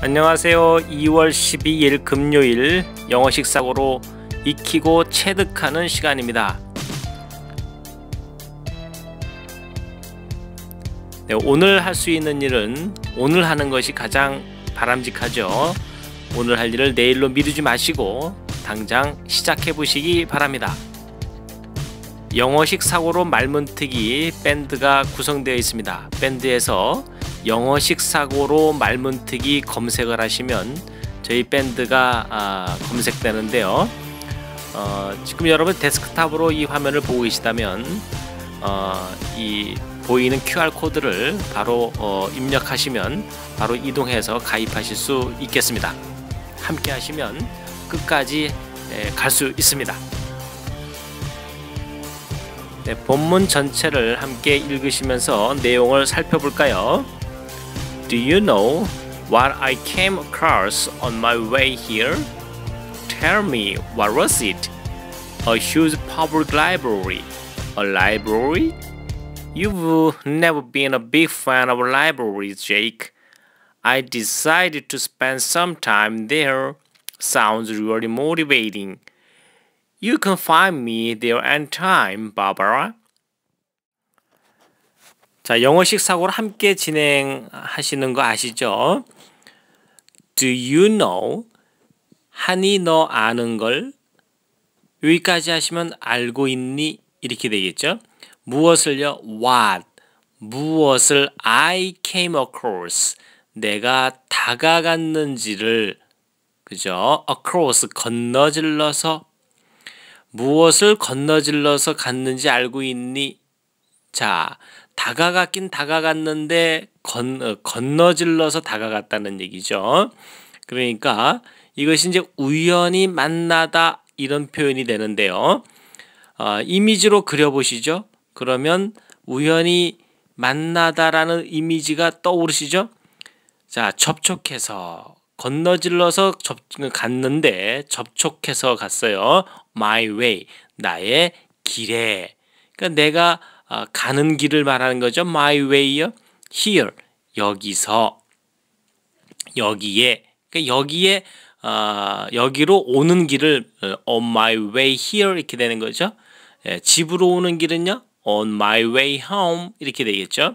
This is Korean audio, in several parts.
안녕하세요. 2월 12일 금요일 영어식 사고로 익히고 체득하는 시간입니다. 네, 오늘 할 수 있는 일은 오늘 하는 것이 가장 바람직하죠. 오늘 할 일을 내일로 미루지 마시고 당장 시작해 보시기 바랍니다. 영어식 사고로 말문트기 밴드가 구성되어 있습니다. 밴드에서 영어식 사고로 말문특이 검색을 하시면 저희 밴드가 아, 검색되는데요. 어, 지금 여러분 데스크탑으로 이 화면을 보고 계시다면 어, 이 보이는 QR 코드를 바로 어, 입력하시면 바로 이동해서 가입하실 수 있겠습니다. 함께 하시면 끝까지 예, 갈수 있습니다. 네, 본문 전체를 함께 읽으시면서 내용을 살펴볼까요? Do you know what I came across on my way here? Tell me, what was it? A huge public library. A library? You've never been a big fan of libraries, Jake. I decided to spend some time there. Sounds really motivating. You can find me there anytime, Barbara. 자, 영어식 사고를 함께 진행하시는 거 아시죠? Do you know? 한이 너 아는 걸 여기까지 하시면 알고 있니? 이렇게 되겠죠? 무엇을요? What? 무엇을 I came across? 내가 다가갔는지를 그죠? across 건너질러서 무엇을 건너질러서 갔는지 알고 있니? 자, 다가갔긴 다가갔는데 건, 어, 건너질러서 다가갔다는 얘기죠. 그러니까 이것이 이제 우연히 만나다 이런 표현이 되는데요. 어, 이미지로 그려보시죠. 그러면 우연히 만나다라는 이미지가 떠오르시죠? 자, 접촉해서 건너질러서 접, 갔는데 접촉해서 갔어요. My way, 나의 길에. 그러니까 내가 아, 가는 길을 말하는 거죠. My w a y Here 여기서 여기에 그러니까 여기에 어, 여기로 오는 길을 어, on my way here 이렇게 되는 거죠. 예, 집으로 오는 길은요. on my way home 이렇게 되겠죠.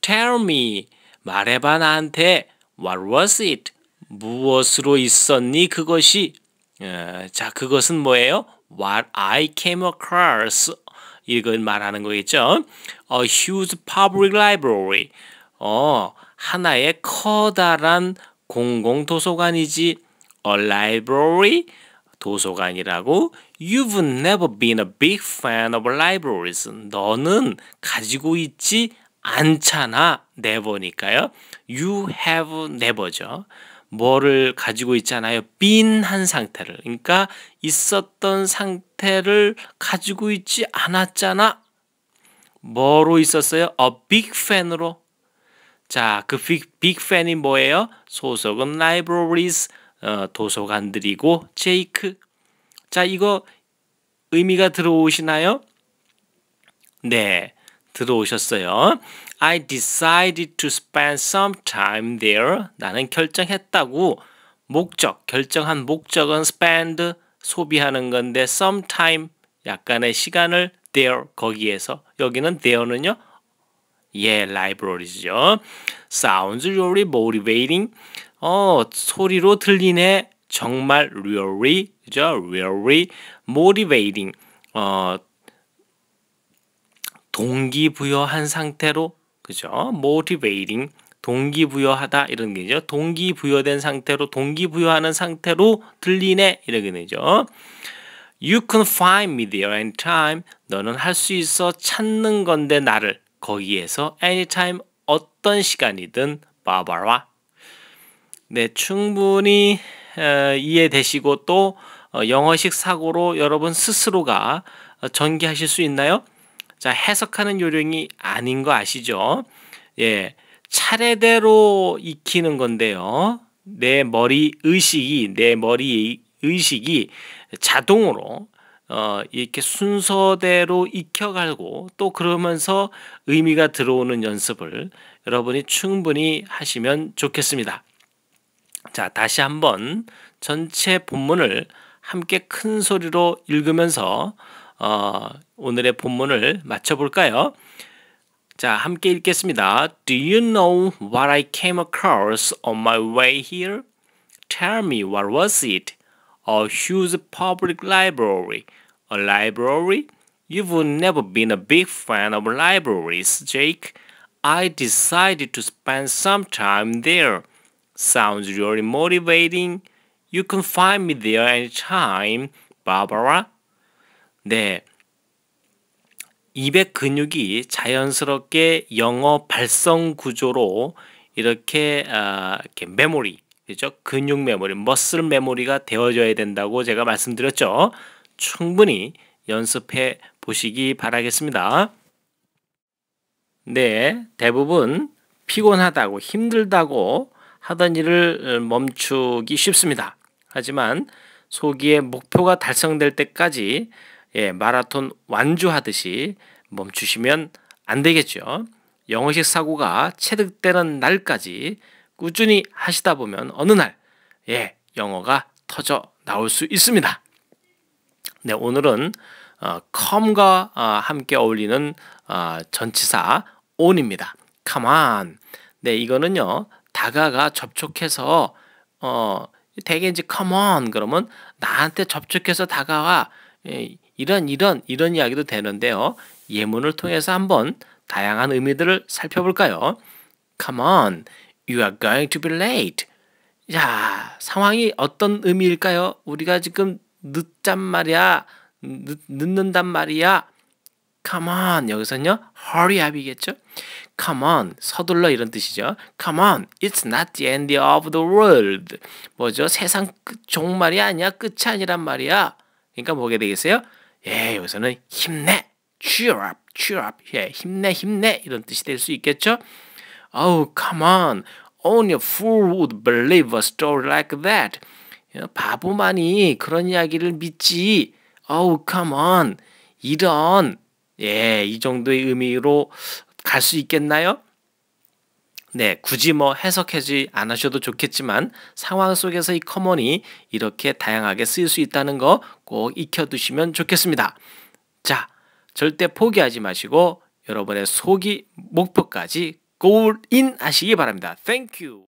Tell me 말해봐 나한테 what was it 무엇으로 있었니 그것이 예, 자 그것은 뭐예요? What I came across 읽은 말하는 거겠죠. A huge public library. 어, 하나의 커다란 공공 도서관이지. A library 도서관이라고. You've never been a big fan of libraries. 너는 가지고 있지 않잖아. never니까요. You have never죠. 뭐를 가지고 있잖아요. 빈한 상태를. 그러니까 있었던 상태 상태를 가지고 있지 않았잖아. 뭐로 있었어요? A 어, big fan으로. 자, 그 big, big fan이 뭐예요? 소속은 libraries, 어, 도서관들이고 제이크. 자, 이거 의미가 들어오시나요? 네, 들어오셨어요. I decided to spend some time there. 나는 결정했다고. 목적, 결정한 목적은 spend 소비하는 건데 some time 약간의 시간을 there 거기에서 여기는 there는요. 예, libraries죠. Sounds really motivating. 어, 소리로 들리네. 정말 really, 그죠? really motivating. 어, 동기부여한 상태로 그죠? motivating 동기부여하다 이런 게죠. 동기부여된 상태로 동기부여하는 상태로 들리네 이렇게 되죠. You can find me there anytime. 너는 할 수 있어 찾는 건데 나를 거기에서 anytime 어떤 시간이든 바바라. 네, 충분히 어, 이해되시고 또 어, 영어식 사고로 여러분 스스로가 어, 전개하실 수 있나요? 자, 해석하는 요령이 아닌 거 아시죠? 예, 차례대로 익히는 건데요. 내 머리 의식이 내 머리 의식이 자동으로 어, 이렇게 순서대로 익혀가고 또 그러면서 의미가 들어오는 연습을 여러분이 충분히 하시면 좋겠습니다. 자, 다시 한번 전체 본문을 함께 큰 소리로 읽으면서 어, 오늘의 본문을 맞춰볼까요? 자, 함께 읽겠습니다. Do you know what I came across on my way here? Tell me what was it? A huge public library. A library? You've never been a big fan of libraries, Jake. I decided to spend some time there. Sounds really motivating. You can find me there anytime, Barbara. 네. 입의 근육이 자연스럽게 영어 발성 구조로 이렇게, 아, 이렇게 메모리, 그죠? 근육 메모리, 머슬 메모리가 되어져야 된다고 제가 말씀드렸죠. 충분히 연습해 보시기 바라겠습니다. 네, 대부분 피곤하다고 힘들다고 하던 일을 어, 멈추기 쉽습니다. 하지만 소기의 목표가 달성될 때까지 예, 마라톤 완주하듯이 멈추시면 안 되겠죠. 영어식 사고가 체득되는 날까지 꾸준히 하시다 보면 어느 날, 예, 영어가 터져 나올 수 있습니다. 네, 오늘은 어, come과 어, 함께 어울리는 어, 전치사 on입니다. Come on. 네, 이거는요, 다가가 접촉해서 어, 대개 이제 come on 그러면 나한테 접촉해서 다가와 예, 이런 이런 이런 이야기도 되는데요. 예문을 통해서 한번 다양한 의미들을 살펴볼까요? Come on, you are going to be late. 야, 상황이 어떤 의미일까요? 우리가 지금 늦단 말이야. 늦, 늦는단 말이야. Come on, 여기서는요. Hurry up이겠죠? Come on, 서둘러 이런 뜻이죠. Come on, it's not the end of the world. 뭐죠? 세상 끝, 종말이 아니야. 끝이 아니란 말이야. 그러니까 뭐게 되겠어요? 예, 여기서는 힘내, cheer up, cheer up, 예, 힘내, 힘내 이런 뜻이 될 수 있겠죠. Oh, come on, only a fool would believe a story like that. 바보만이 그런 이야기를 믿지. Oh, come on, 이런 예, 이 정도의 의미로 갈 수 있겠나요? 네, 굳이 뭐 해석하지 않으셔도 좋겠지만 상황 속에서 이 커먼이 이렇게 다양하게 쓰일 수 있다는 거 꼭 익혀두시면 좋겠습니다. 자, 절대 포기하지 마시고 여러분의 소기 목표까지 골인 하시기 바랍니다. Thank you.